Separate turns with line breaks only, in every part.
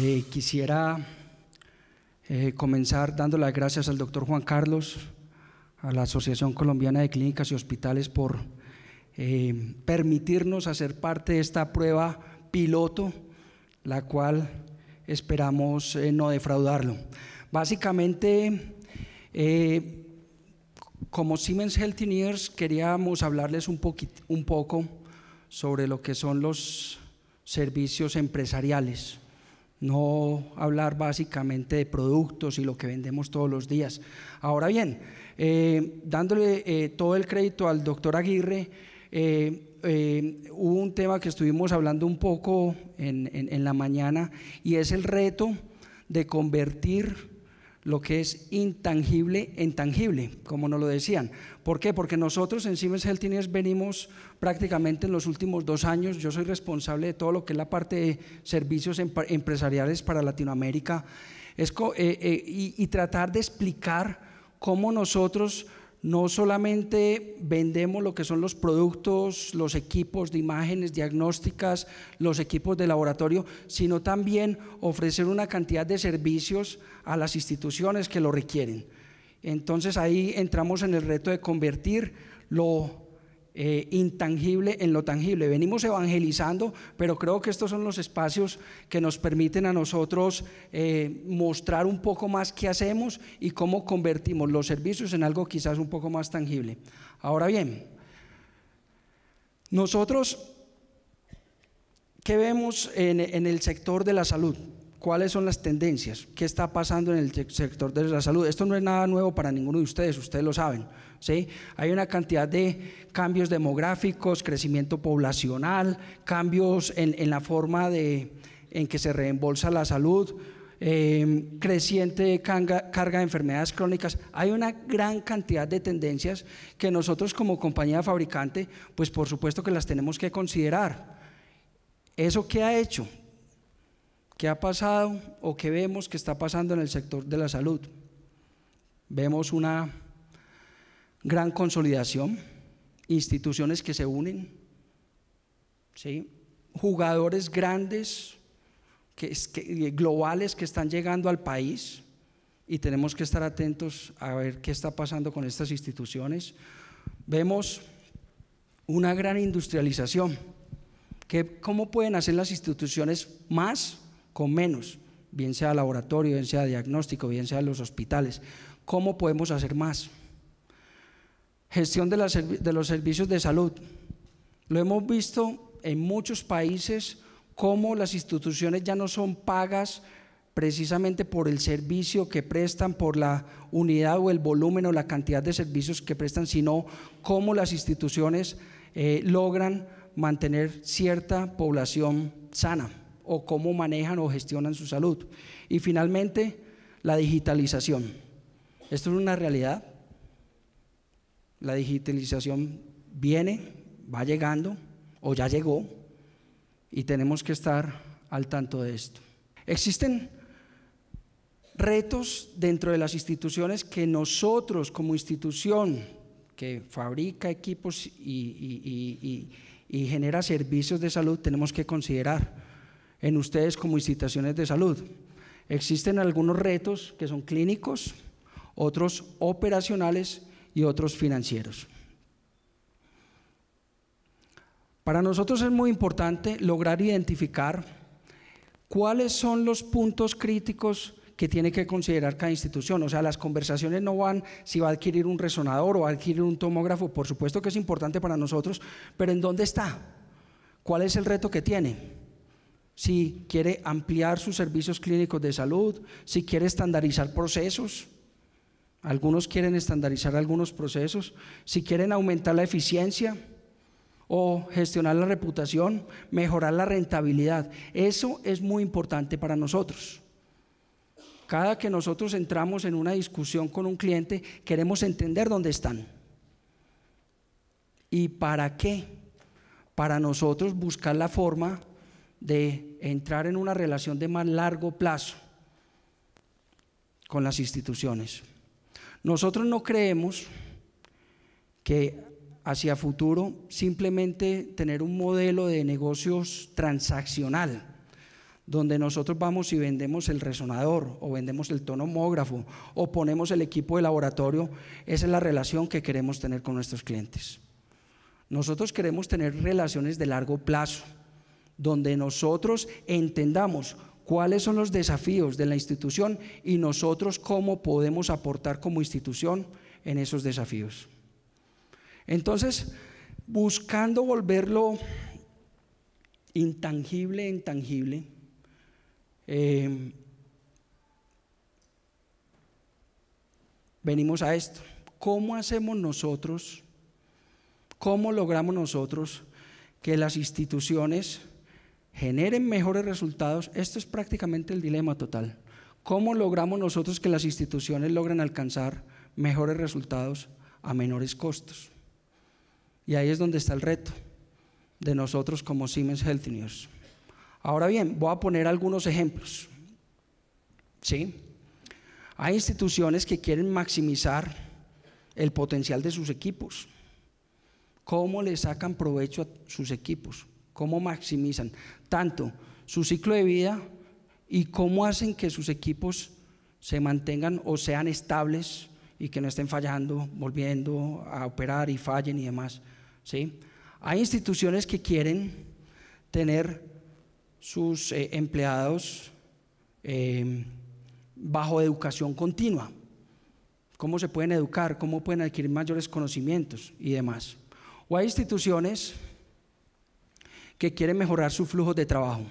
Eh, quisiera eh, comenzar dando las gracias al doctor Juan Carlos, a la Asociación Colombiana de Clínicas y Hospitales por eh, permitirnos hacer parte de esta prueba piloto, la cual esperamos no defraudarlo. Básicamente, como Siemens Healthineers queríamos hablarles un, un poco sobre lo que son los servicios empresariales no hablar básicamente de productos y lo que vendemos todos los días. Ahora bien, eh, dándole eh, todo el crédito al doctor Aguirre, eh, hubo un tema que estuvimos hablando un poco en la mañana y es el reto de convertir lo que es intangible en tangible, como nos lo decían. ¿Por qué? Porque nosotros en Siemens Healthineers venimos prácticamente en los últimos dos años, yo soy responsable de todo lo que es la parte de servicios empresariales para Latinoamérica, eh, eh, y tratar de explicar cómo nosotros no solamente vendemos lo que son los productos, los equipos de imágenes diagnósticas, los equipos de laboratorio, sino también ofrecer una cantidad de servicios a las instituciones que lo requieren. Entonces ahí entramos en el reto de convertir lo eh, intangible en lo tangible. Venimos evangelizando, pero creo que estos son los espacios que nos permiten a nosotros eh, mostrar un poco más qué hacemos y cómo convertimos los servicios en algo quizás un poco más tangible. Ahora bien, nosotros, ¿qué vemos en el sector de la salud? cuáles son las tendencias, qué está pasando en el sector de la salud. Esto no es nada nuevo para ninguno de ustedes, ustedes lo saben. Hay una cantidad de cambios demográficos, crecimiento poblacional, cambios en, la forma en que se reembolsa la salud, em, creciente carga, de enfermedades crónicas. Hay una gran cantidad de tendencias que nosotros como compañía fabricante, pues por supuesto que las tenemos que considerar. ¿Eso qué ha hecho? ¿Qué ha pasado o qué vemos que está pasando en el sector de la salud. Vemos una gran consolidación, instituciones que se unen, jugadores grandes, globales que están llegando al país y tenemos que estar atentos a ver qué está pasando con estas instituciones. Vemos una gran industrialización. ¿Cómo pueden hacer las instituciones más con menos, bien sea laboratorio, bien sea diagnóstico, bien sea los hospitales. ¿Cómo podemos hacer más? Gestión de, los servicios de salud. Lo hemos visto en muchos países cómo las instituciones ya no son pagas precisamente por el servicio que prestan, por la unidad o el volumen o la cantidad de servicios que prestan, sino cómo las instituciones eh, logran mantener cierta población sana o cómo manejan o gestionan su salud. Y finalmente, la digitalización. Esto es una realidad. La digitalización viene, va llegando o ya llegó y tenemos que estar al tanto de esto. Existen retos dentro de las instituciones que nosotros como institución que fabrica equipos y, y genera servicios de salud tenemos que considerar en ustedes como instituciones de salud. Existen algunos retos que son clínicos, otros operacionales y otros financieros. Para nosotros es muy importante lograr identificar cuáles son los puntos críticos que tiene que considerar cada institución. O sea, las conversaciones no van si va a adquirir un resonador o adquirir un tomógrafo, por supuesto que es importante para nosotros, pero ¿en dónde está? ¿Cuál es el reto que tiene? si quiere ampliar sus servicios clínicos de salud, si quiere estandarizar procesos. Algunos quieren estandarizar algunos procesos, si quieren aumentar la eficiencia o gestionar la reputación, mejorar la rentabilidad. Eso es muy importante para nosotros. Cada que nosotros entramos en una discusión con un cliente, queremos entender dónde están. ¿Y para qué? Para nosotros buscar la forma de entrar en una relación de más largo plazo con las instituciones. Nosotros no creemos que hacia futuro simplemente tener un modelo de negocios transaccional, donde nosotros vamos y vendemos el resonador o vendemos el tonomógrafo o ponemos el equipo de laboratorio, esa es la relación que queremos tener con nuestros clientes. Nosotros queremos tener relaciones de largo plazo donde nosotros entendamos cuáles son los desafíos de la institución y nosotros cómo podemos aportar como institución en esos desafíos. Entonces, buscando volverlo intangible, intangible, eh, venimos a esto. ¿Cómo hacemos nosotros, cómo logramos nosotros que las instituciones generen mejores resultados, esto es prácticamente el dilema total. ¿Cómo logramos nosotros que las instituciones logren alcanzar mejores resultados a menores costos? Y ahí es donde está el reto de nosotros como Siemens News. Ahora bien, voy a poner algunos ejemplos. ¿Sí? Hay instituciones que quieren maximizar el potencial de sus equipos. ¿Cómo le sacan provecho a sus equipos? cómo maximizan tanto su ciclo de vida y cómo hacen que sus equipos se mantengan o sean estables y que no estén fallando, volviendo a operar y fallen y demás. ¿sí? Hay instituciones que quieren tener sus eh, empleados em, bajo educación continua. ¿Cómo se pueden educar? ¿Cómo pueden adquirir mayores conocimientos y demás? O hay instituciones que quieren mejorar sus flujos de trabajo.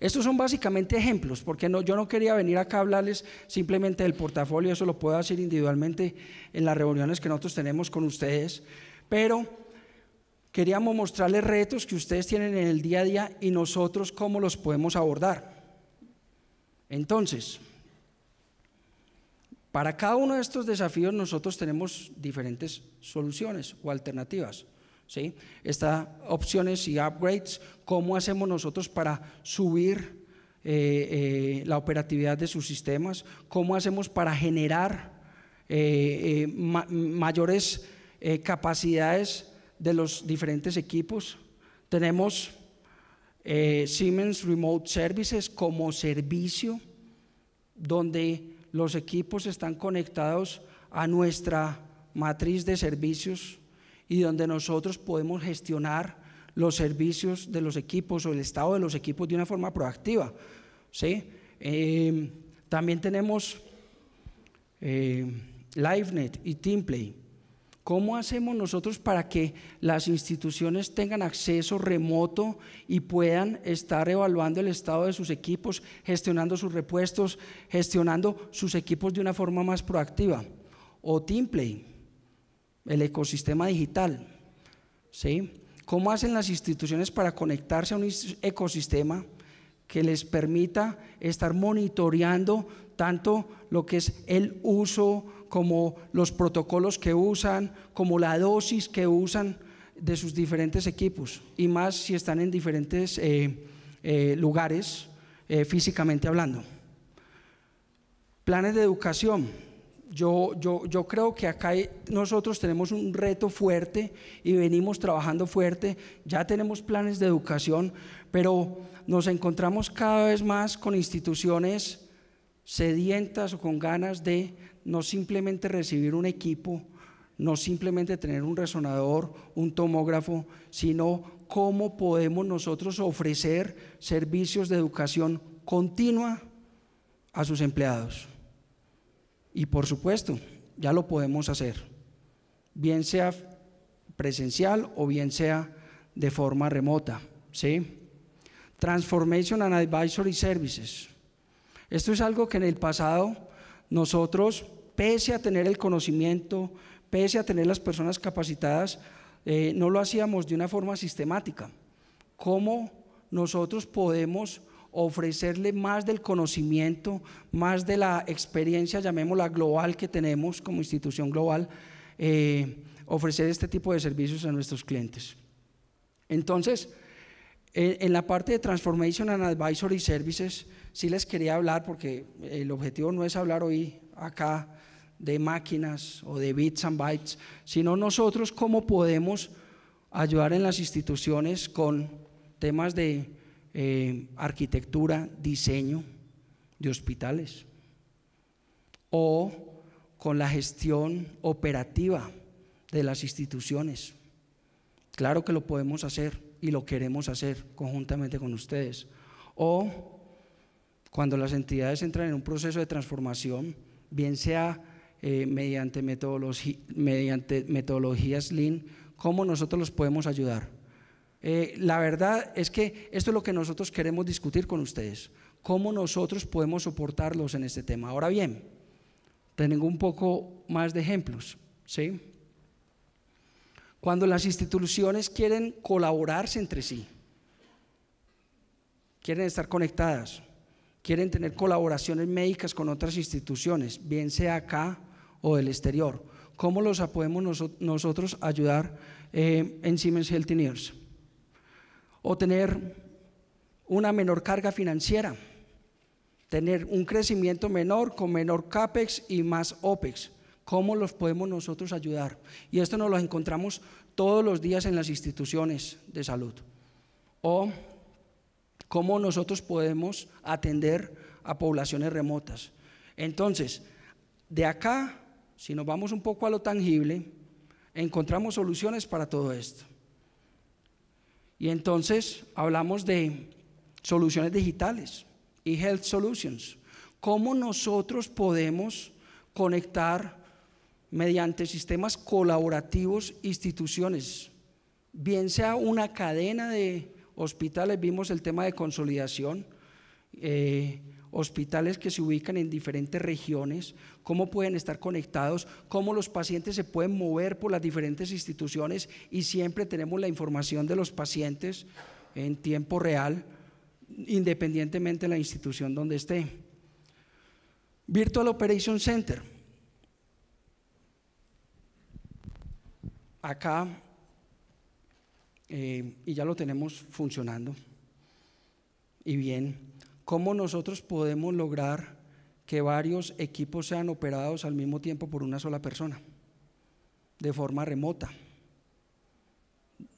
Estos son básicamente ejemplos, porque yo no quería venir acá a hablarles simplemente del portafolio, eso lo puedo hacer individualmente en las reuniones que nosotros tenemos con ustedes, pero queríamos mostrarles retos que ustedes tienen en el día a día y nosotros cómo los podemos abordar. Entonces, para cada uno de estos desafíos nosotros tenemos diferentes soluciones o alternativas. ¿sí? Estas opciones y upgrades, cómo hacemos nosotros para subir eh, eh, la operatividad de sus sistemas, cómo hacemos para generar eh, mayores capacidades de los diferentes equipos. Tenemos Siemens Remote Services como servicio donde los equipos están conectados a nuestra matriz de servicios y donde nosotros podemos gestionar los servicios de los equipos o el estado de los equipos de una forma proactiva. ¿sí? Em, también tenemos eh, LiveNet y TeamPlay. ¿Cómo hacemos nosotros para que las instituciones tengan acceso remoto y puedan estar evaluando el estado de sus equipos, gestionando sus repuestos, gestionando sus equipos de una forma más proactiva? O TeamPlay el ecosistema digital. ¿sí? ¿Cómo hacen las instituciones para conectarse a un ecosistema que les permita estar monitoreando tanto lo que es el uso, como los protocolos que usan, como la dosis que usan de sus diferentes equipos, y más si están en diferentes eh, eh, lugares eh, físicamente hablando. Planes de educación yo, yo, creo que acá nosotros tenemos un reto fuerte y venimos trabajando fuerte, ya tenemos planes de educación, pero nos encontramos cada vez más con instituciones sedientas o con ganas de no simplemente recibir un equipo, no simplemente tener un resonador, un tomógrafo, sino cómo podemos nosotros ofrecer servicios de educación continua a sus empleados. Y por supuesto, ya lo podemos hacer, bien sea presencial o bien sea de forma remota. ¿sí? Transformation and Advisory Services. Esto es algo que en el pasado nosotros, pese a tener el conocimiento, pese a tener las personas capacitadas, eh, no lo hacíamos de una forma sistemática. ¿Cómo nosotros podemos ofrecerle más del conocimiento, más de la experiencia, llamémosla global, que tenemos como institución global, eh, ofrecer este tipo de servicios a nuestros clientes. Entonces, en la parte de Transformation and Advisory Services, sí les quería hablar, porque el objetivo no es hablar hoy acá de máquinas o de bits and bytes, sino nosotros cómo podemos ayudar en las instituciones con temas de eh, arquitectura, diseño de hospitales o con la gestión operativa de las instituciones. Claro que lo podemos hacer y lo queremos hacer conjuntamente con ustedes. O cuando las entidades entran en un proceso de transformación, bien sea eh, mediante, mediante metodologías Lean, ¿cómo nosotros los podemos ayudar? Eh, la verdad es que esto es lo que nosotros queremos discutir con ustedes, cómo nosotros podemos soportarlos en este tema. Ahora bien, tengo un poco más de ejemplos, ¿sí? Cuando las instituciones quieren colaborarse entre sí, quieren estar conectadas, quieren tener colaboraciones médicas con otras instituciones, bien sea acá o del exterior. ¿Cómo los podemos nosotros ayudar eh, en Siemens Healthineers? o tener una menor carga financiera, tener un crecimiento menor con menor CAPEX y más OPEX. ¿Cómo los podemos nosotros ayudar? Y esto nos lo encontramos todos los días en las instituciones de salud. O cómo nosotros podemos atender a poblaciones remotas. Entonces, de acá, si nos vamos un poco a lo tangible, encontramos soluciones para todo esto. Y entonces hablamos de soluciones digitales y Health Solutions. ¿Cómo nosotros podemos conectar mediante sistemas colaborativos instituciones? Bien sea una cadena de hospitales, vimos el tema de consolidación. Eh, hospitales que se ubican en diferentes regiones, cómo pueden estar conectados, cómo los pacientes se pueden mover por las diferentes instituciones y siempre tenemos la información de los pacientes en tiempo real, independientemente de la institución donde esté. Virtual Operation Center. Acá, eh, y ya lo tenemos funcionando y bien. ¿Cómo nosotros podemos lograr que varios equipos sean operados al mismo tiempo por una sola persona, de forma remota?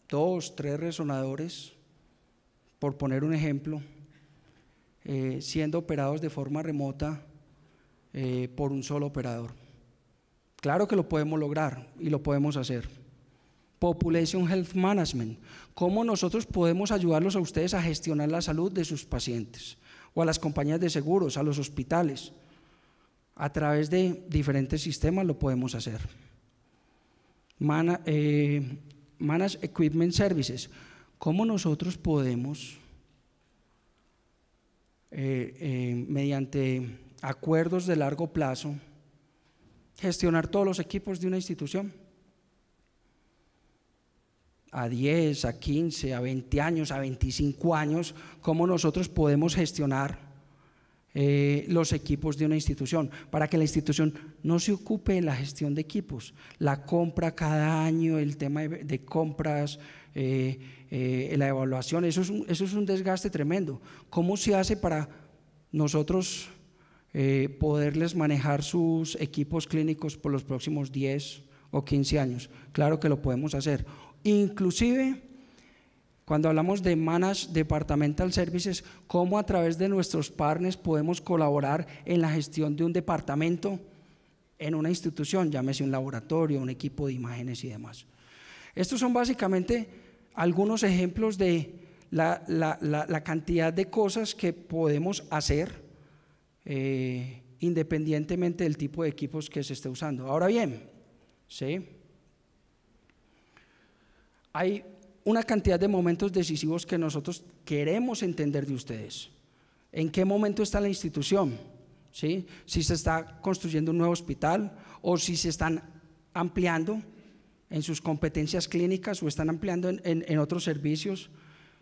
Dos, tres resonadores, por poner un ejemplo, eh, siendo operados de forma remota eh, por un solo operador. Claro que lo podemos lograr y lo podemos hacer. Population Health Management. ¿Cómo nosotros podemos ayudarlos a ustedes a gestionar la salud de sus pacientes? o a las compañías de seguros, a los hospitales. A través de diferentes sistemas lo podemos hacer. Manage eh, Equipment Services. ¿Cómo nosotros podemos, eh, eh, mediante acuerdos de largo plazo, gestionar todos los equipos de una institución? a 10, a 15, a 20 años, a 25 años, cómo nosotros podemos gestionar eh, los equipos de una institución, para que la institución no se ocupe de la gestión de equipos, la compra cada año, el tema de, compras, eh, eh, la evaluación, eso es, un, eso es un desgaste tremendo. ¿Cómo se hace para nosotros poderles manejar sus equipos clínicos por los próximos 10 o 15 años? Claro que lo podemos hacer. Inclusive, cuando hablamos de Manage Departmental Services, cómo a través de nuestros partners podemos colaborar en la gestión de un departamento en una institución, llámese un laboratorio, un equipo de imágenes y demás. Estos son básicamente algunos ejemplos de la, la, la, cantidad de cosas que podemos hacer eh, independientemente del tipo de equipos que se esté usando. Ahora bien, ¿sí? hay una cantidad de momentos decisivos que nosotros queremos entender de ustedes. ¿En qué momento está la institución? ¿Sí? Si se está construyendo un nuevo hospital o si se están ampliando en sus competencias clínicas o están ampliando en, otros servicios,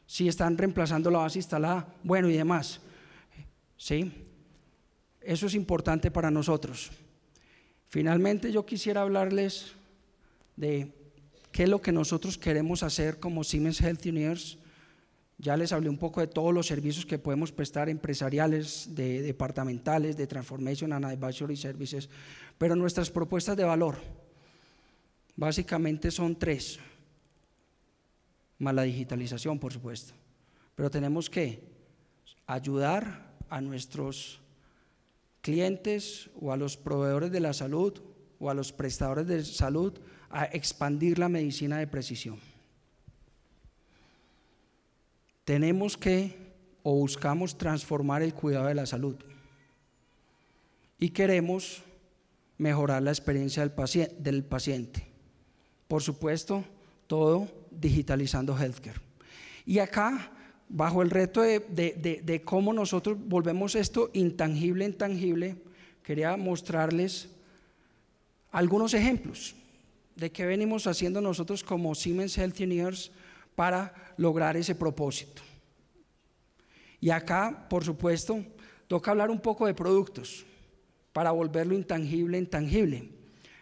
si están reemplazando la base instalada, bueno y demás. ¿Sí? Eso es importante para nosotros. Finalmente yo quisiera hablarles de qué es lo que nosotros queremos hacer como Siemens Health Healthineers. Ya les hablé un poco de todos los servicios que podemos prestar empresariales, departamentales, de Transformation and Advisory Services, pero nuestras propuestas de valor básicamente son tres, más la digitalización, por supuesto. Pero tenemos que ayudar a nuestros clientes o a los proveedores de la salud o a los prestadores de salud a expandir la medicina de precisión. Tenemos que o buscamos transformar el cuidado de la salud y queremos mejorar la experiencia del, paciente. Por supuesto, todo digitalizando healthcare. Y acá, bajo el reto de, de, cómo nosotros volvemos esto intangible en tangible, quería mostrarles algunos ejemplos de qué venimos haciendo nosotros como Siemens Healthineers para lograr ese propósito. Y acá, por supuesto, toca hablar un poco de productos para volverlo intangible intangible.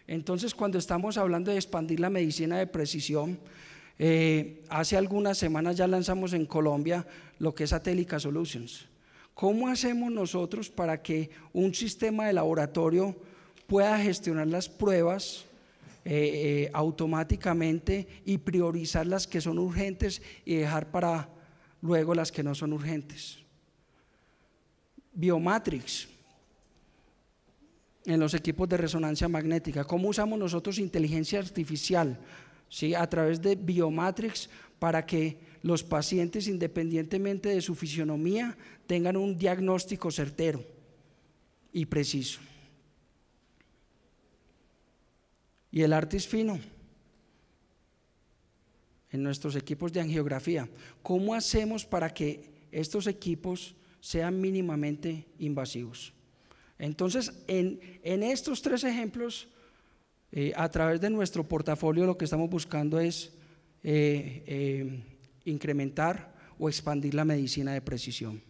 Entonces, cuando estamos hablando de expandir la medicina de precisión, eh, hace algunas semanas ya lanzamos en Colombia lo que es Atelica Solutions. ¿Cómo hacemos nosotros para que un sistema de laboratorio pueda gestionar las pruebas eh, eh, automáticamente y priorizar las que son urgentes y dejar para luego las que no son urgentes. Biomatrix en los equipos de resonancia magnética. ¿Cómo usamos nosotros inteligencia artificial? ¿Sí? A través de Biomatrix para que los pacientes, independientemente de su fisionomía, tengan un diagnóstico certero y preciso. Y el arte es fino. En nuestros equipos de angiografía, ¿cómo hacemos para que estos equipos sean mínimamente invasivos? Entonces, en, estos tres ejemplos, eh, a través de nuestro portafolio lo que estamos buscando es eh, eh, incrementar o expandir la medicina de precisión.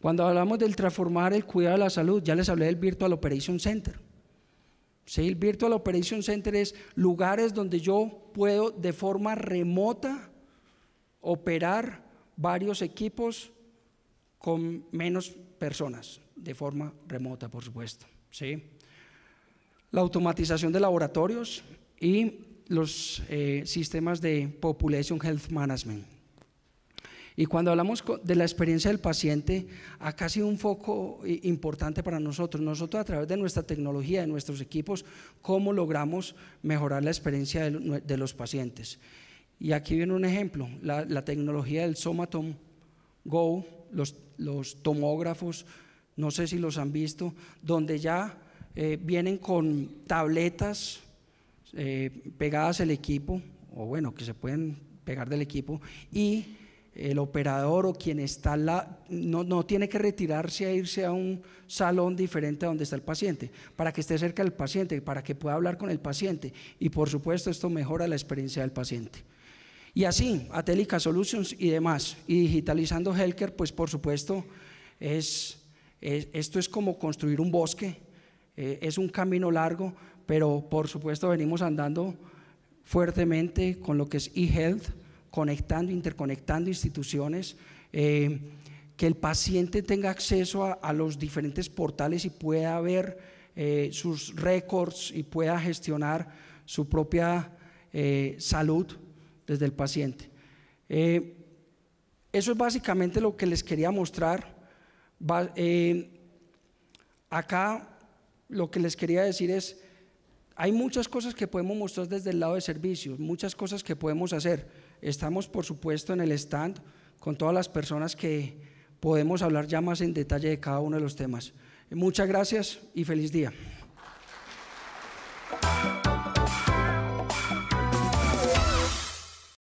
Cuando hablamos del transformar el cuidado de la salud, ya les hablé del Virtual Operation Center. El Virtual Operation Center es lugares donde yo puedo de forma remota operar varios equipos con menos personas, de forma remota, por supuesto. La automatización de laboratorios y los eh, sistemas de Population Health Management. Y cuando hablamos de la experiencia del paciente, acá ha sido un foco eh, importante para nosotros. Nosotros a través de nuestra tecnología, de nuestros equipos, cómo logramos mejorar la experiencia de los pacientes. Y aquí viene un ejemplo, la, tecnología del Somatom Go, los, los, tomógrafos, no sé si los han visto, donde ya eh, vienen con tabletas eh, pegadas al equipo, o bueno, que se pueden pegar del equipo, y el operador o quien está la, no, no, tiene que retirarse a irse a un salón diferente a donde está el paciente, para que esté cerca del paciente, para que pueda hablar con el paciente. Y por supuesto esto mejora la experiencia del paciente. Y así, Atelica Solutions y demás, y digitalizando healthcare, pues por supuesto, es, esto es como construir un bosque, eh, es un camino largo, pero por supuesto venimos andando fuertemente con lo que es eHealth conectando, interconectando instituciones, eh, que el paciente tenga acceso a, los diferentes portales y pueda ver eh, sus récords y pueda gestionar su propia eh, salud desde el paciente. eso es básicamente lo que les quería mostrar. acá lo que les quería decir es, hay muchas cosas que podemos mostrar desde el lado de servicios, muchas cosas que podemos hacer estamos por supuesto en el stand con todas las personas que podemos hablar ya más en detalle de cada uno de los temas. Muchas gracias y feliz día.